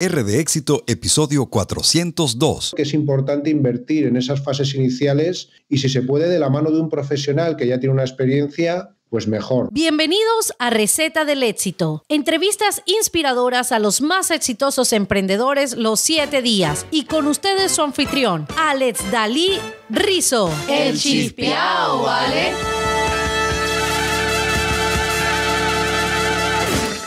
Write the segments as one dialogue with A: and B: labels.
A: R de éxito, episodio 402.
B: Es importante invertir en esas fases iniciales y si se puede de la mano de un profesional que ya tiene una experiencia, pues mejor.
A: Bienvenidos a Receta del Éxito. Entrevistas inspiradoras a los más exitosos emprendedores los siete días. Y con ustedes su anfitrión, Alex Dalí Rizo. El chispiao, Alex.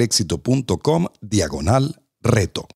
A: éxito.com, diagonal reto.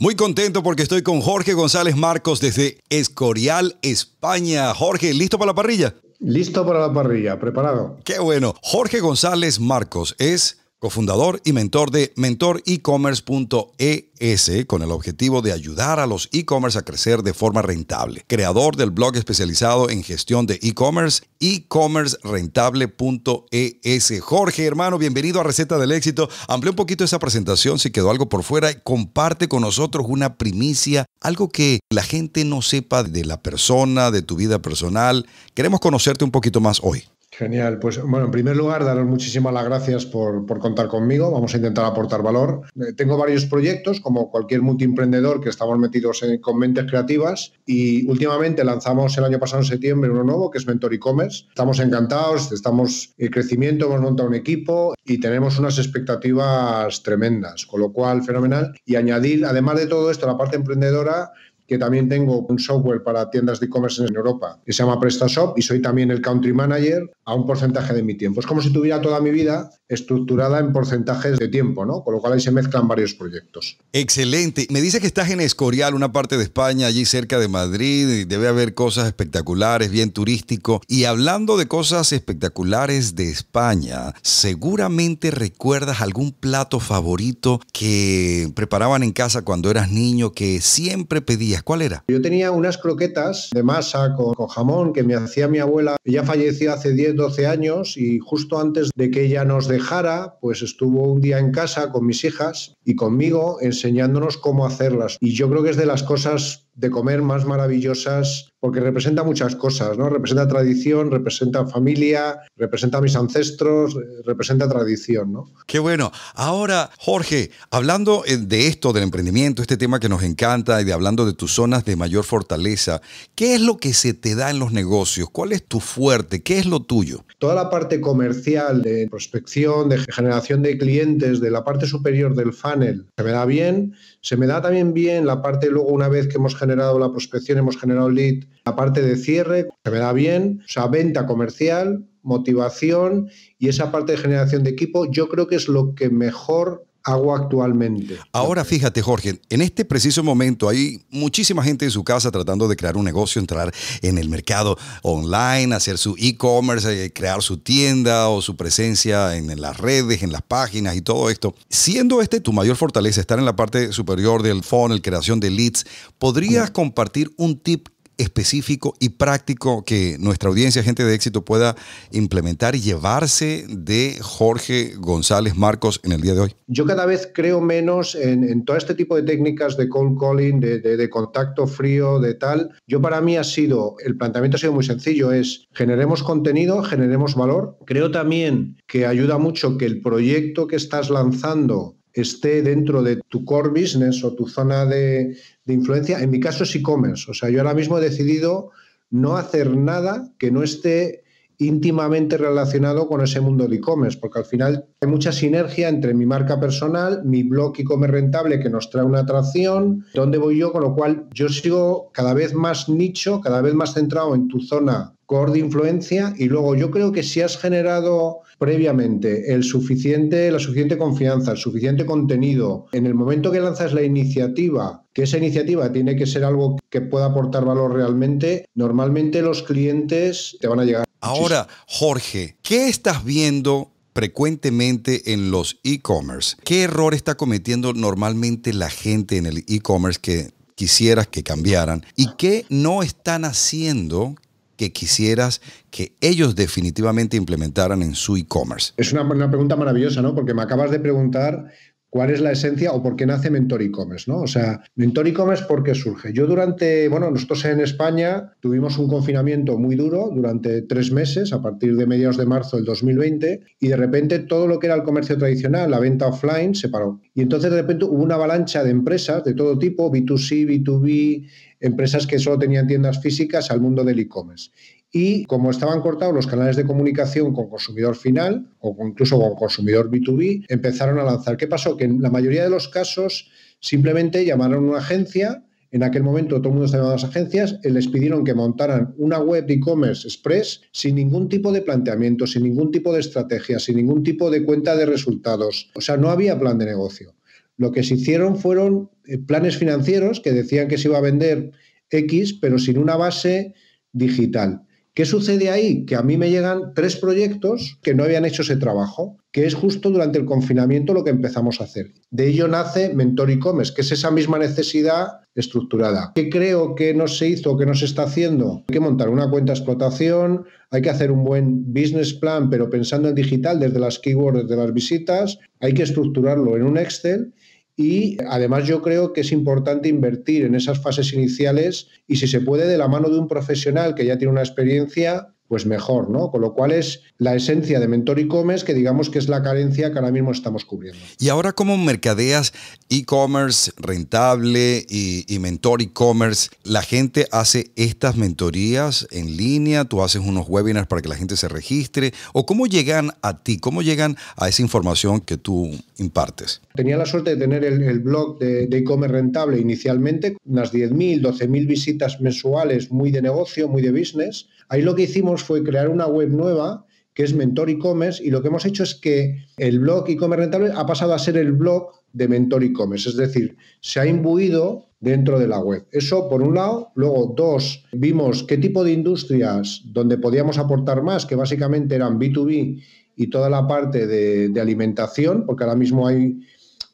A: Muy contento porque estoy con Jorge González Marcos desde Escorial, España. Jorge, ¿listo para la parrilla? Listo para la parrilla, preparado. Qué bueno. Jorge González Marcos es cofundador y mentor de mentorecommerce.es con el objetivo de ayudar a los e-commerce a crecer de forma rentable, creador del blog especializado en gestión de e-commerce, ecommercerentable.es. Jorge, hermano, bienvenido a Receta del Éxito. Amplía un poquito esa presentación si quedó algo por fuera comparte con nosotros una primicia, algo que la gente no sepa de la persona, de tu vida personal. Queremos conocerte un poquito más hoy.
B: Genial, pues bueno, en primer lugar, daros muchísimas las gracias por, por, contar conmigo. Vamos a intentar aportar valor. Eh, tengo varios proyectos, como cualquier multiemprendedor que estamos metidos en, con mentes creativas. Y últimamente lanzamos el año pasado, en septiembre, uno nuevo que es Mentor eCommerce. commerce Estamos encantados, estamos en crecimiento, hemos montado un equipo y tenemos unas expectativas tremendas, con lo cual fenomenal. Y añadir, además de todo esto, la parte emprendedora, que también tengo un software para tiendas de e-commerce en Europa que se llama PrestaShop y soy también el country manager a un porcentaje de mi tiempo. Es como si tuviera toda mi vida estructurada en porcentajes de tiempo, ¿no? Con lo cual ahí se mezclan varios proyectos.
A: Excelente. Me dice que estás en Escorial, una parte de España, allí cerca de Madrid, y debe haber cosas espectaculares, bien turístico. Y hablando de cosas espectaculares de España, seguramente recuerdas algún plato favorito que preparaban en casa cuando eras niño que siempre pedía ¿Cuál era?
B: Yo tenía unas croquetas de masa con, con jamón que me hacía mi abuela. Ella falleció hace 10, 12 años y justo antes de que ella nos dejara, pues estuvo un día en casa con mis hijas y conmigo enseñándonos cómo hacerlas. Y yo creo que es de las cosas de comer más maravillosas, porque representa muchas cosas, ¿no? Representa tradición, representa familia, representa mis ancestros, representa tradición, ¿no?
A: Qué bueno. Ahora, Jorge, hablando eh, de esto, del emprendimiento, este tema que nos encanta y de hablando de tus zonas de mayor fortaleza, ¿qué es lo que se te da en los negocios? ¿Cuál es tu fuerte? ¿Qué es lo tuyo?
B: Toda la parte comercial, de prospección, de generación de clientes, de la parte superior del funnel, se me da bien. Se me da también bien la parte luego una vez que hemos generado generado la prospección, hemos generado lead, la parte de cierre, se me da bien, o sea, venta comercial, motivación y esa parte de generación de equipo, yo creo que es lo que mejor hago actualmente.
A: Ahora fíjate, Jorge, en este preciso momento hay muchísima gente en su casa tratando de crear un negocio, entrar en el mercado online, hacer su e-commerce, eh, crear su tienda o su presencia en, las redes, en las páginas y todo esto. Siendo este tu mayor fortaleza, estar en la parte superior del funnel, creación de leads, ¿podrías compartir un tip específico y práctico que nuestra audiencia, gente de éxito, pueda implementar y llevarse de Jorge González Marcos en el día de hoy?
B: Yo cada vez creo menos en, todo este tipo de técnicas de cold calling, de, de, contacto frío, de tal. Yo para mí ha sido, el planteamiento ha sido muy sencillo, es generemos contenido, generemos valor. Creo también que ayuda mucho que el proyecto que estás lanzando esté dentro de tu core business o tu zona de, influencia. En mi caso es e-commerce. O sea, yo ahora mismo he decidido no hacer nada que no esté íntimamente relacionado con ese mundo de e-commerce, porque al final hay mucha sinergia entre mi marca personal, mi blog e-commerce rentable que nos trae una atracción, dónde voy yo, con lo cual yo sigo cada vez más nicho, cada vez más centrado en tu zona core de influencia y luego yo creo que si has generado previamente el suficiente, la suficiente confianza, el suficiente contenido, en el momento que lanzas la iniciativa, que esa iniciativa tiene que ser algo que pueda aportar valor realmente, normalmente los clientes te van a llegar. Ahora,
A: Jorge,
B: ¿qué estás viendo
A: frecuentemente en los e-commerce? ¿Qué error está cometiendo normalmente la gente en el e-commerce que quisieras que cambiaran y qué no están haciendo que quisieras que ellos definitivamente implementaran en su e-commerce?
B: Es una, pregunta maravillosa, ¿no? Porque me acabas de preguntar cuál es la esencia o por qué nace Mentor e-commerce, ¿no? O sea, Mentor e-commerce, ¿por qué surge? Yo durante, bueno, nosotros en España tuvimos un confinamiento muy duro durante tres meses, a partir de mediados de marzo del 2020, y de repente todo lo que era el comercio tradicional, la venta offline, se paró. Y entonces de repente hubo una avalancha de empresas de todo tipo, B2C, B2B, empresas que solo tenían tiendas físicas al mundo del e-commerce. Y como estaban cortados los canales de comunicación con consumidor final o incluso con consumidor B2B, empezaron a lanzar. ¿Qué pasó? Que en la mayoría de los casos simplemente llamaron a una agencia, en aquel momento todo el mundo estaba llamando a las agencias, les pidieron que montaran una web de e-commerce express sin ningún tipo de planteamiento, sin ningún tipo de estrategia, sin ningún tipo de cuenta de resultados. O sea, no había plan de negocio. Lo que se hicieron fueron eh, planes financieros que decían que se iba a vender X, pero sin una base digital. ¿Qué sucede ahí? Que a mí me llegan tres proyectos que no habían hecho ese trabajo, que es justo durante el confinamiento lo que empezamos a hacer. De ello nace Mentor e-commerce, que es esa misma necesidad estructurada. ¿Qué creo que no se hizo, o que no se está haciendo? Hay que montar una cuenta de explotación, hay que hacer un buen business plan, pero pensando en digital, desde las keywords, desde las visitas, hay que estructurarlo en un Excel y además yo creo que es importante invertir en esas fases iniciales y si se puede de la mano de un profesional que ya tiene una experiencia, pues mejor, ¿no? Con lo cual es la esencia de Mentor e-commerce, que digamos que es la carencia que ahora mismo estamos cubriendo.
A: Y ahora, ¿cómo mercadeas e-commerce rentable y, Mentor e-commerce? La gente hace estas mentorías en línea, tú haces unos webinars para que la gente se registre, o cómo llegan a ti, cómo llegan a esa información que tú impartes.
B: Tenía la suerte de tener el, blog de e-commerce rentable inicialmente, unas 10.000, 12.000 visitas mensuales, muy de negocio, muy de business Ahí lo que hicimos fue crear una web nueva que es Mentor e-commerce y lo que hemos hecho es que el blog e-commerce rentable ha pasado a ser el blog de Mentor e-commerce, es decir, se ha imbuido dentro de la web. Eso por un lado. Luego, dos, vimos qué tipo de industrias donde podíamos aportar más, que básicamente eran B2B y toda la parte de, alimentación, porque ahora mismo hay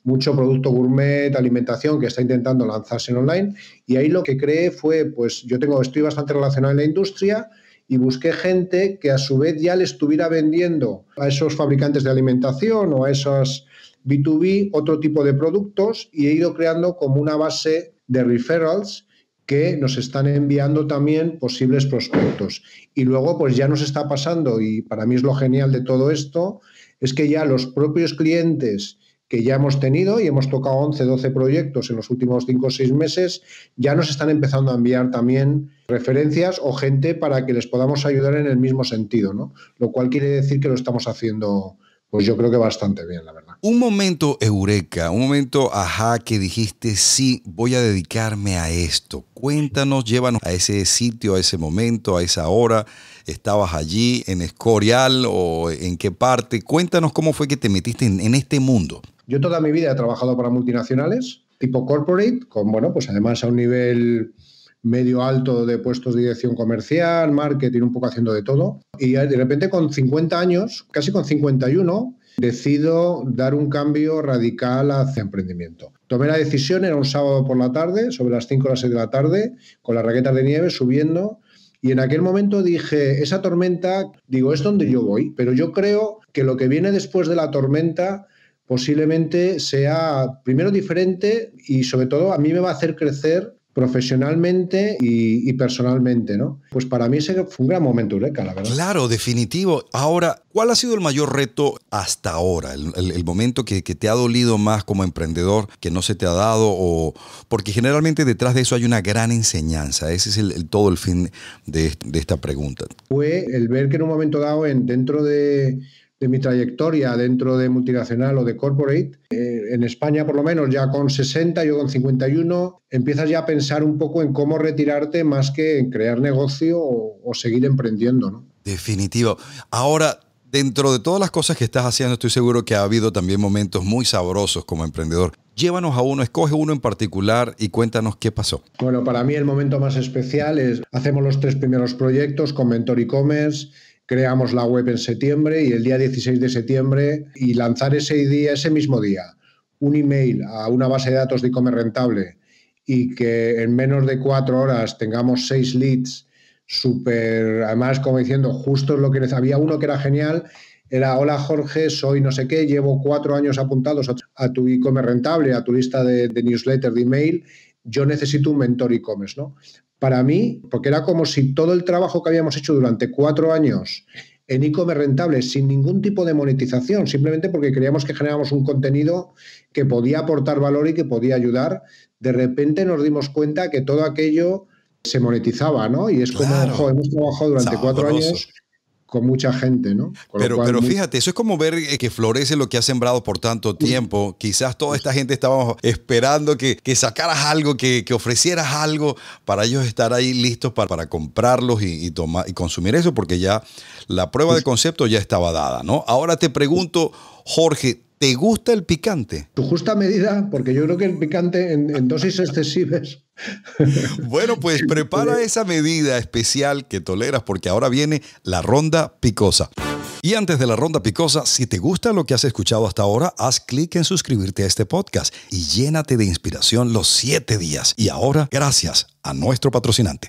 B: mucho producto gourmet, alimentación que está intentando lanzarse en online. Y ahí lo que creé fue, pues yo tengo, estoy bastante relacionado en la industria, y busqué gente que a su vez ya le estuviera vendiendo a esos fabricantes de alimentación o a esos B2B otro tipo de productos y he ido creando como una base de referrals que nos están enviando también posibles prospectos. Y luego, pues ya nos está pasando, y para mí es lo genial de todo esto, es que ya los propios clientes que ya hemos tenido y hemos tocado 11, 12 proyectos en los últimos 5 o 6 meses, ya nos están empezando a enviar también referencias o gente para que les podamos ayudar en el mismo sentido, ¿no? Lo cual quiere decir que lo estamos haciendo, pues yo creo que bastante bien, la verdad.
A: Un momento eureka, un momento ajá que dijiste, sí, voy a dedicarme a esto. Cuéntanos, llévanos a ese sitio, a ese momento, a esa hora. ¿Estabas allí en Escorial o en qué parte? Cuéntanos cómo fue que te metiste en, en este mundo.
B: Yo toda mi vida he trabajado para multinacionales, tipo corporate, con, bueno, pues además a un nivel medio alto de puestos de dirección comercial, marketing, un poco haciendo de todo. Y de repente con 50 años, casi con 51, decido dar un cambio radical hacia emprendimiento. Tomé la decisión, era un sábado por la tarde, sobre las 5 o las 6 de la tarde, con las raquetas de nieve subiendo. Y en aquel momento dije, esa tormenta, digo, es donde yo voy, pero yo creo que lo que viene después de la tormenta posiblemente sea primero diferente y sobre todo a mí me va a hacer crecer profesionalmente y, personalmente, ¿no? Pues para mí ese fue un gran momento Eureka, la verdad.
A: Claro, definitivo. Ahora, ¿cuál ha sido el mayor reto hasta ahora? El, momento que, te ha dolido más como emprendedor, que no se te ha dado, o porque generalmente detrás de eso hay una gran enseñanza. Ese es todo el fin de, de, esta pregunta.
B: Fue el ver que en un momento dado, en, dentro de de mi trayectoria dentro de multinacional o de corporate, eh, en España por lo menos ya con 60, yo con 51, empiezas ya a pensar un poco en cómo retirarte más que en crear negocio o, seguir emprendiendo. ¿no?
A: Definitivo. Ahora, dentro de todas las cosas que estás haciendo, estoy seguro que ha habido también momentos muy sabrosos como emprendedor. Llévanos a uno, escoge uno en particular y cuéntanos qué pasó.
B: Bueno, para mí el momento más especial es, hacemos los tres primeros proyectos con Mentor e-commerce creamos la web en septiembre y el día 16 de septiembre y lanzar ese día, ese mismo día, un email a una base de datos de e-commerce rentable y que en menos de cuatro horas tengamos seis leads, súper, además como diciendo, justo lo que había uno que era genial, era, hola Jorge, soy no sé qué, llevo cuatro años apuntados a tu e-commerce rentable, a tu lista de, de newsletter, de email, yo necesito un mentor e-commerce, ¿no? para mí, porque era como si todo el trabajo que habíamos hecho durante cuatro años en e-commerce rentable sin ningún tipo de monetización, simplemente porque creíamos que generábamos un contenido que podía aportar valor y que podía ayudar, de repente nos dimos cuenta que todo aquello se monetizaba, ¿no? Y es como, hemos trabajado durante cuatro años con mucha gente, ¿no? pero, pero
A: fíjate, eso es como ver eh, que florece lo que ha sembrado por tanto tiempo. Quizás toda esta gente estábamos esperando que, sacaras algo, que, ofrecieras algo para ellos estar ahí listos para, comprarlos y, y, tomar, y consumir eso, porque ya la prueba pues de concepto ya estaba dada, ¿no? Ahora te pregunto,
B: Jorge, ¿Te gusta el picante? Tu justa medida, porque yo creo que el picante en, dosis excesivas.
A: bueno, pues prepara esa medida especial que toleras, porque ahora viene la ronda picosa. Y antes de la ronda picosa, si te gusta lo que has escuchado hasta ahora, haz clic en suscribirte a este podcast y llénate de inspiración los siete días. Y ahora, gracias a nuestro patrocinante.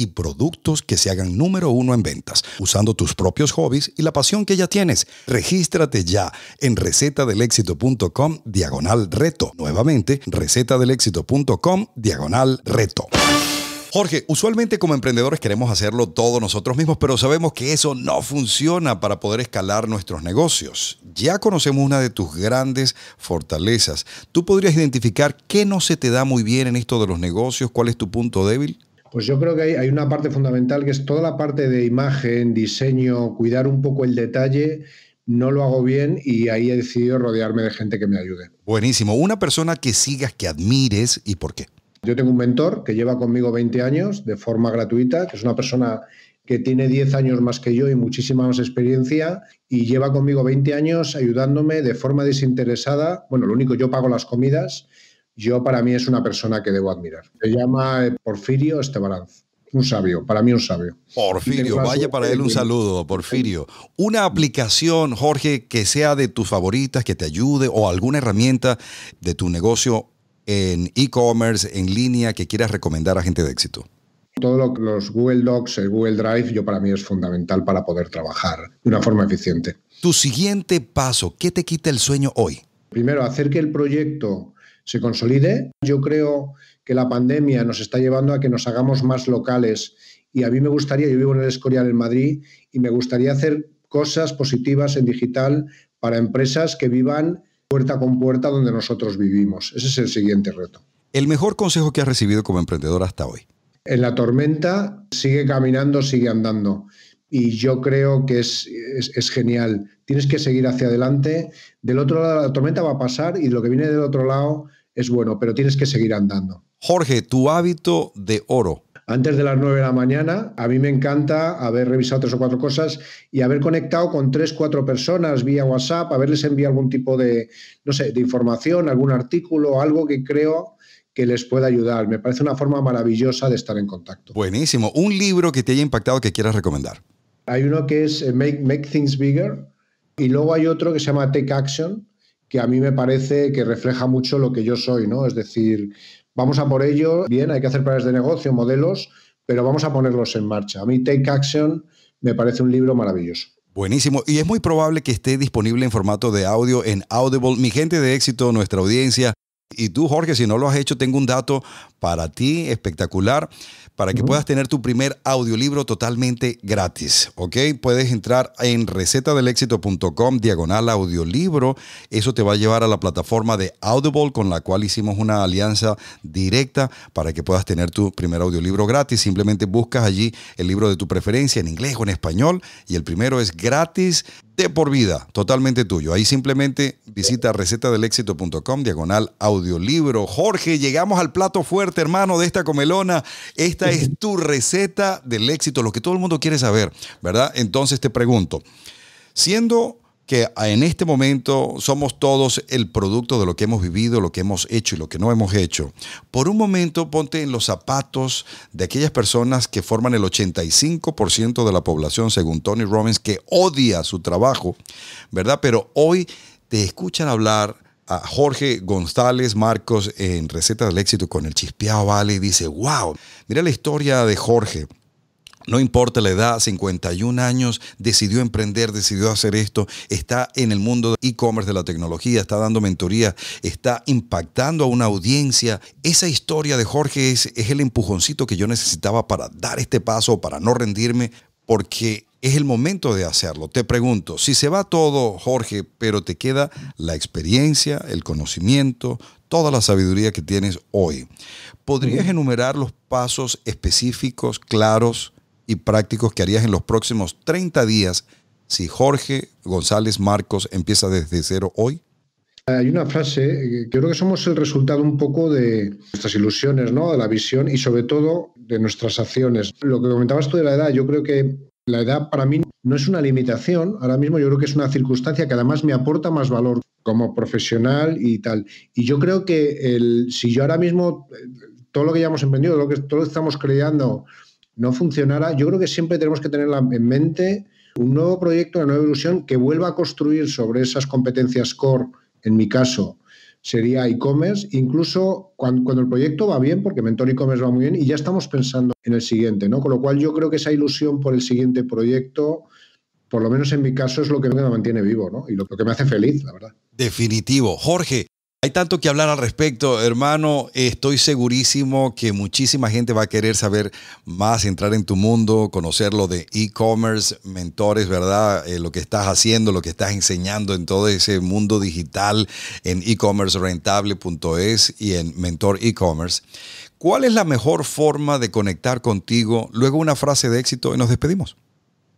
A: y productos que se hagan número uno en ventas, usando tus propios hobbies y la pasión que ya tienes. Regístrate ya en recetadelexito.com diagonal reto. Nuevamente, recetadelexito.com diagonal reto. Jorge, usualmente como emprendedores queremos hacerlo todo nosotros mismos, pero sabemos que eso no funciona para poder escalar nuestros negocios. Ya conocemos una de tus grandes fortalezas. ¿Tú podrías identificar qué no se te da muy bien en esto de los negocios? ¿Cuál es tu punto débil?
B: Pues yo creo que hay, una parte fundamental que es toda la parte de imagen, diseño, cuidar un poco el detalle. No lo hago bien y ahí he decidido rodearme de gente que me ayude.
A: Buenísimo. Una persona que sigas, que admires y por qué.
B: Yo tengo un mentor que lleva conmigo 20 años de forma gratuita, que es una persona que tiene 10 años más que yo y muchísima más experiencia y lleva conmigo 20 años ayudándome de forma desinteresada. Bueno, lo único, yo pago las comidas yo para mí es una persona que debo admirar. Se llama eh, Porfirio Estebaranz. Un sabio, para mí un sabio. Porfirio, vaya para él un
A: saludo, Porfirio. Una aplicación, Jorge, que sea de tus favoritas, que te ayude o alguna herramienta de tu negocio en e-commerce, en línea, que quieras recomendar a gente de éxito.
B: Todo lo que los Google Docs, el Google Drive, yo para mí es fundamental para poder trabajar de una forma eficiente. Tu siguiente paso, ¿qué te quita el sueño hoy? Primero, hacer que el proyecto se consolide. Yo creo que la pandemia nos está llevando a que nos hagamos más locales y a mí me gustaría, yo vivo en el Escorial en Madrid y me gustaría hacer cosas positivas en digital para empresas que vivan puerta con puerta donde nosotros vivimos. Ese es el siguiente reto.
A: El mejor consejo que has recibido como emprendedor hasta hoy.
B: En la tormenta sigue caminando, sigue andando. Y yo creo que es, es, genial. Tienes que seguir hacia adelante. Del otro lado la tormenta va a pasar y lo que viene del otro lado es bueno, pero tienes que seguir andando. Jorge, tu hábito de oro. Antes de las 9 de la mañana, a mí me encanta haber revisado tres o cuatro cosas y haber conectado con tres, cuatro personas vía WhatsApp, haberles enviado algún tipo de, no sé, de información, algún artículo, algo que creo que les pueda ayudar. Me parece una forma maravillosa de estar en contacto.
A: Buenísimo. Un libro que te haya impactado que quieras recomendar.
B: Hay uno que es eh, Make Things Bigger y luego hay otro que se llama Take Action, que a mí me parece que refleja mucho lo que yo soy, ¿no? Es decir, vamos a por ello, bien, hay que hacer planes de negocio, modelos, pero vamos a ponerlos en marcha. A mí Take Action me parece un libro maravilloso. Buenísimo. Y es muy probable
A: que esté disponible en formato de audio en Audible. Mi gente de éxito, nuestra audiencia, y tú, Jorge, si no lo has hecho, tengo un dato para ti espectacular, para que puedas tener tu primer audiolibro totalmente gratis, ¿ok? Puedes entrar en recetadelexito.com, diagonal audiolibro. Eso te va a llevar a la plataforma de Audible, con la cual hicimos una alianza directa para que puedas tener tu primer audiolibro gratis. Simplemente buscas allí el libro de tu preferencia, en inglés o en español, y el primero es gratis por vida, totalmente tuyo. Ahí simplemente visita recetadelexito.com, diagonal audiolibro. Jorge, llegamos al plato fuerte, hermano, de esta comelona. Esta es tu receta del éxito, lo que todo el mundo quiere saber, ¿verdad? Entonces te pregunto, siendo que en este momento somos todos el producto de lo que hemos vivido, lo que hemos hecho y lo que no hemos hecho. Por un momento ponte en los zapatos de aquellas personas que forman el 85% de la población, según Tony Robbins, que odia su trabajo, ¿verdad? Pero hoy te escuchan hablar a Jorge González Marcos en Receta del Éxito con el Chispeado Vale y dice, wow, mira la historia de Jorge. No importa la edad, 51 años, decidió emprender, decidió hacer esto, está en el mundo de e-commerce, de la tecnología, está dando mentoría, está impactando a una audiencia. Esa historia de Jorge es, es el empujoncito que yo necesitaba para dar este paso, para no rendirme, porque es el momento de hacerlo. Te pregunto, si se va todo, Jorge, pero te queda la experiencia, el conocimiento, toda la sabiduría que tienes hoy, ¿podrías enumerar los pasos específicos, claros? y prácticos que harías en los próximos 30 días si Jorge González Marcos empieza desde cero hoy?
B: Hay una frase, eh, que creo que somos el resultado un poco de nuestras ilusiones, ¿no? de la visión y sobre todo de nuestras acciones. Lo que comentabas tú de la edad, yo creo que la edad para mí no es una limitación, ahora mismo yo creo que es una circunstancia que además me aporta más valor como profesional y tal. Y yo creo que el, si yo ahora mismo, eh, todo lo que ya hemos emprendido, todo lo que estamos creando, no funcionara, yo creo que siempre tenemos que tener en mente un nuevo proyecto, una nueva ilusión que vuelva a construir sobre esas competencias core, en mi caso, sería e-commerce, incluso cuando, el proyecto va bien, porque Mentor e-commerce va muy bien, y ya estamos pensando en el siguiente, ¿no? Con lo cual yo creo que esa ilusión por el siguiente proyecto, por lo menos en mi caso, es lo que me mantiene vivo, ¿no? Y lo que me hace feliz, la verdad.
A: Definitivo. Jorge, hay tanto que hablar al respecto, hermano. Estoy segurísimo que muchísima gente va a querer saber más, entrar en tu mundo, conocer lo de e-commerce, mentores, ¿verdad? Eh, lo que estás haciendo, lo que estás enseñando en todo ese mundo digital en e-commercerentable.es y en Mentor e-commerce. ¿Cuál es la mejor forma de conectar contigo? Luego
B: una frase de éxito y nos despedimos.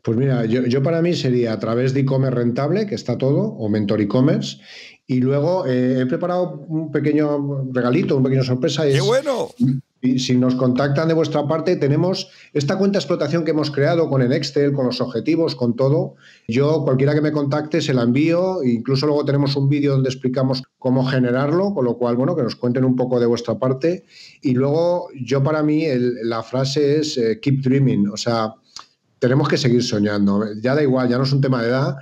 B: Pues mira, yo para mí sería a través de e-commerce rentable, que está todo, o Mentor e-commerce y luego eh, he preparado un pequeño regalito, un pequeño sorpresa. ¡Qué bueno! si nos contactan de vuestra parte, tenemos esta cuenta de explotación que hemos creado con el Excel, con los objetivos, con todo. Yo, cualquiera que me contacte, se la envío. Incluso luego tenemos un vídeo donde explicamos cómo generarlo, con lo cual, bueno, que nos cuenten un poco de vuestra parte. Y luego, yo para mí, la frase es eh, keep dreaming, o sea, tenemos que seguir soñando. Ya da igual, ya no es un tema de edad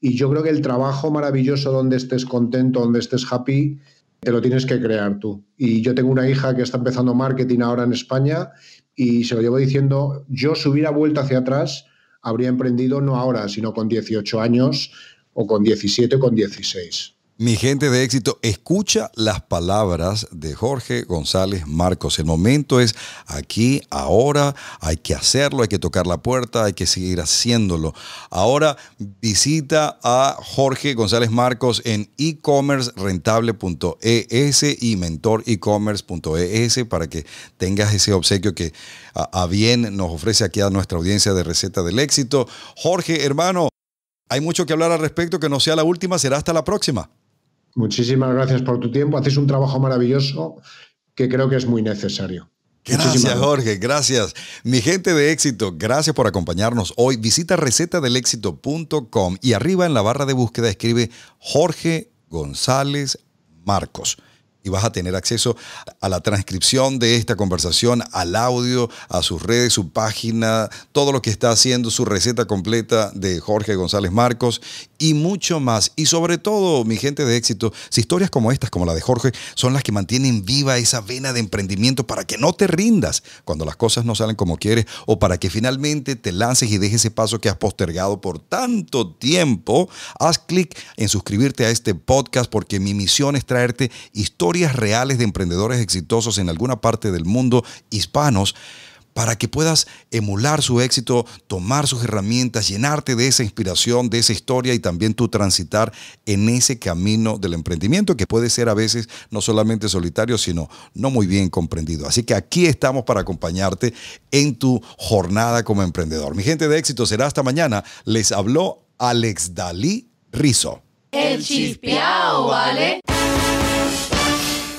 B: y yo creo que el trabajo maravilloso donde estés contento, donde estés happy, te lo tienes que crear tú. Y yo tengo una hija que está empezando marketing ahora en España y se lo llevo diciendo, yo si hubiera vuelto hacia atrás, habría emprendido no ahora, sino con 18 años o con 17 o con 16.
A: Mi gente de éxito, escucha las palabras de Jorge González Marcos. El momento es aquí, ahora, hay que hacerlo, hay que tocar la puerta, hay que seguir haciéndolo. Ahora visita a Jorge González Marcos en e-commercerentable.es y mentorecommerce.es para que tengas ese obsequio que a bien nos ofrece aquí a nuestra audiencia de Receta del Éxito. Jorge, hermano. Hay mucho que hablar al respecto,
B: que no sea la última, será hasta la próxima. Muchísimas gracias por tu tiempo. Haces un trabajo maravilloso que creo que es muy necesario. Gracias, Jorge,
A: gracias. Mi gente de éxito, gracias por acompañarnos hoy. Visita recetadelexito.com y arriba en la barra de búsqueda escribe Jorge González Marcos y vas a tener acceso a la transcripción de esta conversación, al audio, a sus redes, su página, todo lo que está haciendo, su receta completa de Jorge González Marcos y mucho más. Y sobre todo, mi gente de éxito, si historias como estas, como la de Jorge, son las que mantienen viva esa vena de emprendimiento para que no te rindas cuando las cosas no salen como quieres o para que finalmente te lances y dejes ese paso que has postergado por tanto tiempo, haz clic en suscribirte a este podcast porque mi misión es traerte historias reales de emprendedores exitosos en alguna parte del mundo hispanos para que puedas emular su éxito, tomar sus herramientas, llenarte de esa inspiración, de esa historia y también tú transitar en ese camino del emprendimiento que puede ser a veces no solamente solitario, sino no muy bien comprendido. Así que aquí estamos para acompañarte en tu jornada como emprendedor. Mi gente de éxito será hasta mañana. Les habló Alex Dalí Rizo. El Chispiao, ¿vale?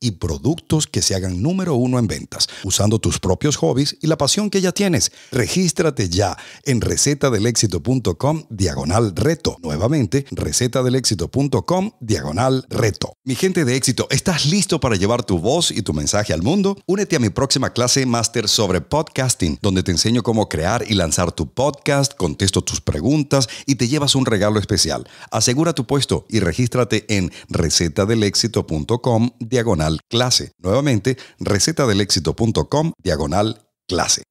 A: y productos que se hagan número uno en ventas, usando tus propios hobbies y la pasión que ya tienes. Regístrate ya en recetadelexito.com diagonal reto. Nuevamente, recetadelexito.com diagonal reto. Mi gente de éxito, ¿estás listo para llevar tu voz y tu mensaje al mundo? Únete a mi próxima clase máster sobre podcasting, donde te enseño cómo crear y lanzar tu podcast, contesto tus preguntas y te llevas un regalo especial. Asegura tu puesto y regístrate en recetadelexito.com diagonal clase. Nuevamente, recetadelexito.com diagonal clase.